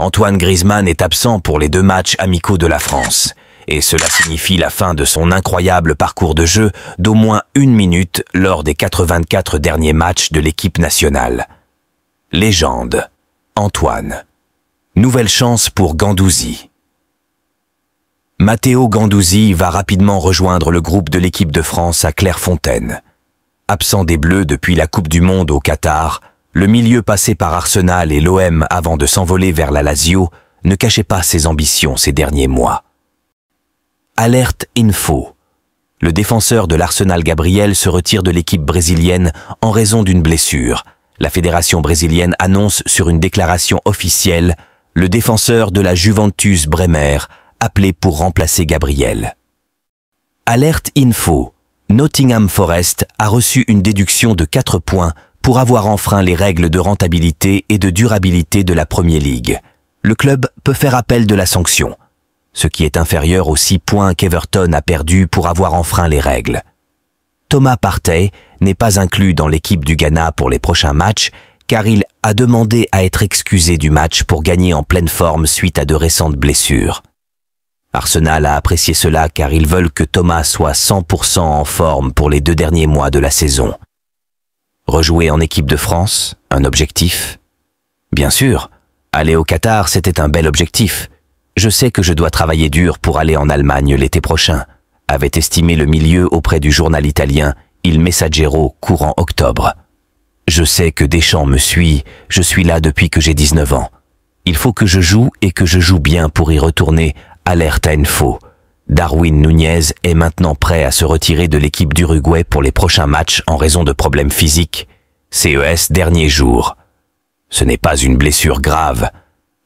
Antoine Griezmann est absent pour les deux matchs amicaux de la France, et cela signifie la fin de son incroyable parcours de jeu d'au moins une minute lors des 84 derniers matchs de l'équipe nationale. Légende. Antoine. Nouvelle chance pour Gandouzi. Matteo Gandouzi va rapidement rejoindre le groupe de l'équipe de France à Clairefontaine. Absent des Bleus depuis la Coupe du Monde au Qatar, le milieu passé par Arsenal et l'OM avant de s'envoler vers la Lazio ne cachait pas ses ambitions ces derniers mois. Alerte Info. Le défenseur de l'Arsenal Gabriel se retire de l'équipe brésilienne en raison d'une blessure. La fédération brésilienne annonce sur une déclaration officielle le défenseur de la Juventus Bremer appelé pour remplacer Gabriel. Alerte Info. Nottingham Forest a reçu une déduction de 4 points pour avoir enfreint les règles de rentabilité et de durabilité de la Premier League. Le club peut faire appel de la sanction, ce qui est inférieur aux six points qu'Everton a perdu pour avoir enfreint les règles. Thomas Partey n'est pas inclus dans l'équipe du Ghana pour les prochains matchs car il a demandé à être excusé du match pour gagner en pleine forme suite à de récentes blessures. Arsenal a apprécié cela car ils veulent que Thomas soit 100% en forme pour les deux derniers mois de la saison rejouer en équipe de France, un objectif Bien sûr, aller au Qatar, c'était un bel objectif. Je sais que je dois travailler dur pour aller en Allemagne l'été prochain, avait estimé le milieu auprès du journal italien Il Messaggero courant octobre. Je sais que Deschamps me suit, je suis là depuis que j'ai 19 ans. Il faut que je joue et que je joue bien pour y retourner, alerte à info. Darwin Nunez est maintenant prêt à se retirer de l'équipe d'Uruguay pour les prochains matchs en raison de problèmes physiques, CES dernier jour. Ce n'est pas une blessure grave,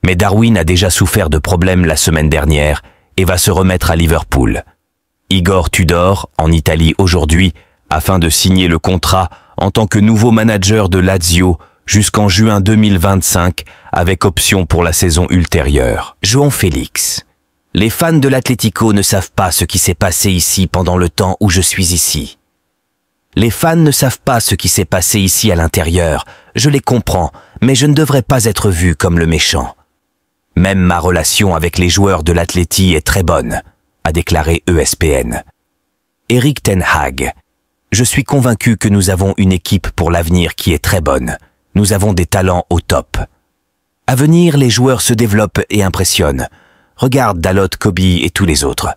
mais Darwin a déjà souffert de problèmes la semaine dernière et va se remettre à Liverpool. Igor Tudor, en Italie aujourd'hui, afin de signer le contrat en tant que nouveau manager de Lazio jusqu'en juin 2025 avec option pour la saison ultérieure. Jouons Félix. Les fans de l'Atlético ne savent pas ce qui s'est passé ici pendant le temps où je suis ici. Les fans ne savent pas ce qui s'est passé ici à l'intérieur, je les comprends, mais je ne devrais pas être vu comme le méchant. Même ma relation avec les joueurs de l'Atleti est très bonne, a déclaré ESPN. Eric Ten Hag. Je suis convaincu que nous avons une équipe pour l'avenir qui est très bonne. Nous avons des talents au top. À venir, les joueurs se développent et impressionnent. Regarde Dalot, Kobe et tous les autres.